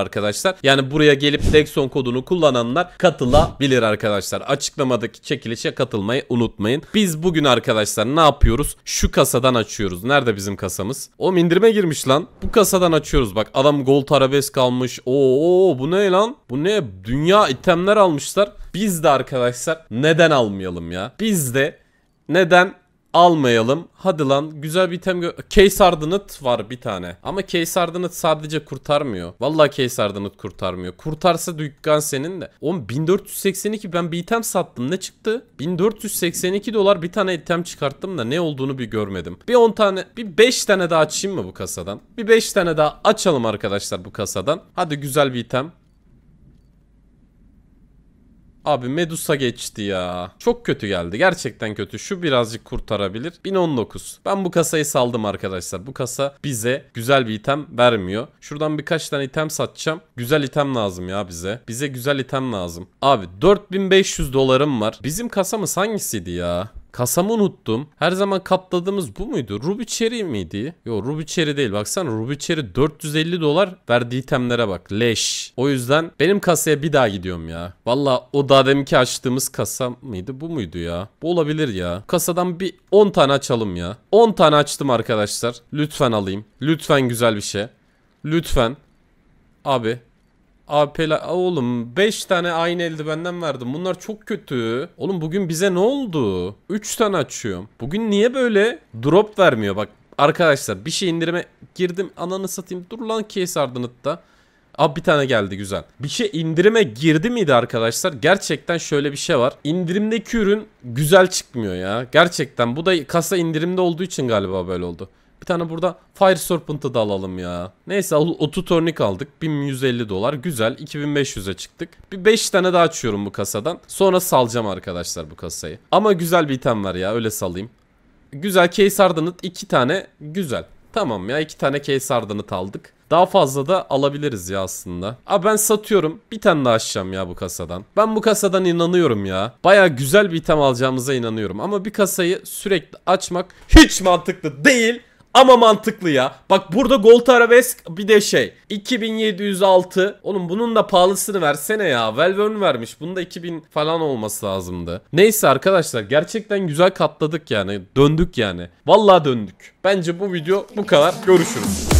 arkadaşlar. Yani buraya gelip Dexon kodunu kullananlar katılabilir arkadaşlar. Açıklamadaki çekilişe katılmayı unutmayın. Biz bugün arkadaşlar ne yapıyoruz? Şu kasadan açıyoruz. Nerede bizim kasamız? O indirime girmiş lan. Bu kasadan açıyoruz. Bak adam gold arabesk almış. Oo bu ne lan? Bu ne? Dünya itemler almışlar. Biz de arkadaşlar neden almayalım ya? Biz de neden almayalım. Hadi lan güzel bir item Case Ardınıt var bir tane. Ama Case Ardınıt sadece kurtarmıyor. Vallahi Case Ardınıt kurtarmıyor. Kurtarsa dükkan senin de. Oğlum 1482 ben bir item sattım. Ne çıktı? 1482 dolar bir tane item çıkarttım da ne olduğunu bir görmedim. Bir 10 tane bir 5 tane daha açayım mı bu kasadan? Bir 5 tane daha açalım arkadaşlar bu kasadan. Hadi güzel bir item. Abi Medusa geçti ya. Çok kötü geldi. Gerçekten kötü. Şu birazcık kurtarabilir. 1019. Ben bu kasayı saldım arkadaşlar. Bu kasa bize güzel bir item vermiyor. Şuradan birkaç tane item satacağım. Güzel item lazım ya bize. Bize güzel item lazım. Abi 4500 dolarım var. Bizim kasamız hangisiydi ya? Kasamı unuttum. Her zaman katladığımız bu muydu? Ruby Cherry miydi? Yo Ruby Cherry değil. Baksana Ruby Cherry 450 dolar verdiği temlere bak. Leş. O yüzden benim kasaya bir daha gidiyorum ya. Valla o daha deminki açtığımız kasa mıydı? Bu muydu ya? Bu olabilir ya. Kasadan bir 10 tane açalım ya. 10 tane açtım arkadaşlar. Lütfen alayım. Lütfen güzel bir şey. Lütfen. Abi AP'ler oğlum 5 tane aynı eldivenden verdim. Bunlar çok kötü. Oğlum bugün bize ne oldu? 3 tane açıyorum. Bugün niye böyle drop vermiyor bak. Arkadaşlar bir şey indirime girdim ananı satayım. Dur lan case ardınıtta. Abi bir tane geldi güzel. Bir şey indirime girdi miydi arkadaşlar? Gerçekten şöyle bir şey var. İndirimdeki ürün güzel çıkmıyor ya. Gerçekten bu da kasa indirimde olduğu için galiba böyle oldu. Bir tane burada Fire Serpent'ı da alalım ya. Neyse ototornik aldık. 1150 dolar. Güzel. 2500'e çıktık. Bir 5 tane daha açıyorum bu kasadan. Sonra salacağım arkadaşlar bu kasayı. Ama güzel bir item var ya. Öyle salayım. Güzel. Case Ardanit 2 tane. Güzel. Tamam ya. 2 tane Case Ardanit aldık. Daha fazla da alabiliriz ya aslında. Abi ben satıyorum. Bir tane daha açacağım ya bu kasadan. Ben bu kasadan inanıyorum ya. Baya güzel bir item alacağımıza inanıyorum. Ama bir kasayı sürekli açmak hiç mantıklı değil. Ama mantıklı ya. Bak burada Gold Arabesk bir de şey. 2706. Oğlum bunun da pahalısını versene ya. Velvern vermiş. Bunda 2000 falan olması lazımdı. Neyse arkadaşlar gerçekten güzel katladık yani. Döndük yani. Vallahi döndük. Bence bu video bu kadar. Görüşürüz.